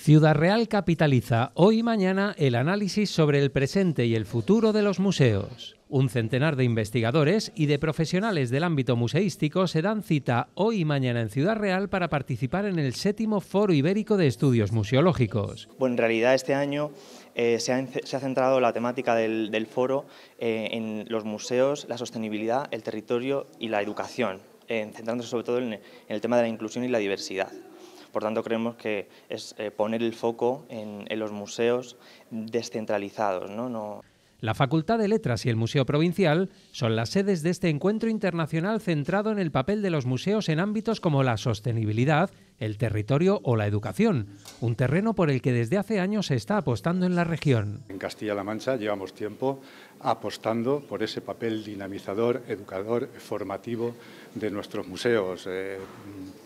Ciudad Real capitaliza hoy y mañana el análisis sobre el presente y el futuro de los museos. Un centenar de investigadores y de profesionales del ámbito museístico se dan cita hoy y mañana en Ciudad Real para participar en el séptimo Foro Ibérico de Estudios Museológicos. en realidad este año eh, se, ha, centrado la temática del, foro eh, en los museos, la sostenibilidad, el territorio y la educación, eh, centrándose sobre todo en el tema de la inclusión y la diversidad. Por tanto, creemos que es eh, poner el foco en, los museos descentralizados. La Facultad de Letras y el Museo Provincial son las sedes de este encuentro internacional centrado en el papel de los museos en ámbitos como la sostenibilidad, el territorio o la educación, un terreno por el que desde hace años se está apostando en la región. En Castilla-La Mancha llevamos tiempo apostando por ese papel dinamizador, educador, formativo de nuestros museos. Eh,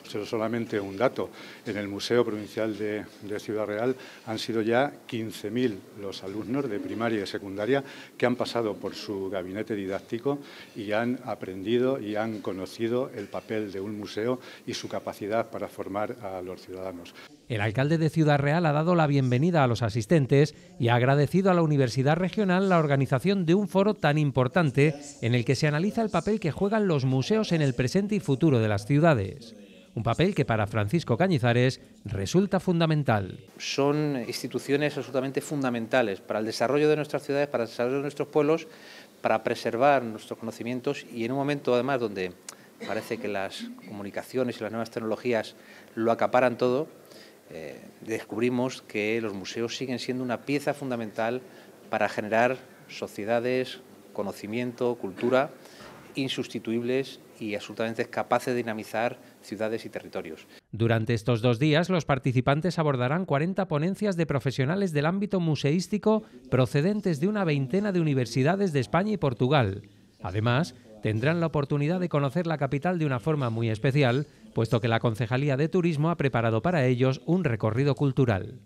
solo solamente un dato, en el Museo Provincial de, de Ciudad Real han sido ya 15.000 los alumnos de primaria y secundaria que han pasado por su gabinete didáctico y han aprendido y han conocido el papel de un museo y su capacidad para formar a los ciudadanos. El alcalde de Ciudad Real ha dado la bienvenida a los asistentes y ha agradecido a la Universidad Regional la organización de un foro tan importante en el que se analiza el papel que juegan los museos en el presente y futuro de las ciudades. Un papel que para Francisco Cañizares resulta fundamental. Son instituciones absolutamente fundamentales para el desarrollo de nuestras ciudades, para el desarrollo de nuestros pueblos, para preservar nuestros conocimientos y en un momento además donde parece que las comunicaciones y las nuevas tecnologías lo acaparan todo, eh, descubrimos que los museos siguen siendo una pieza fundamental para generar sociedades, conocimiento, cultura, insustituibles y absolutamente capaces de dinamizar ciudades y territorios. Durante estos dos días, los participantes abordarán 40 ponencias de profesionales del ámbito museístico procedentes de una veintena de universidades de España y Portugal. Además, tendrán la oportunidad de conocer la capital de una forma muy especial, puesto que la Concejalía de Turismo ha preparado para ellos un recorrido cultural.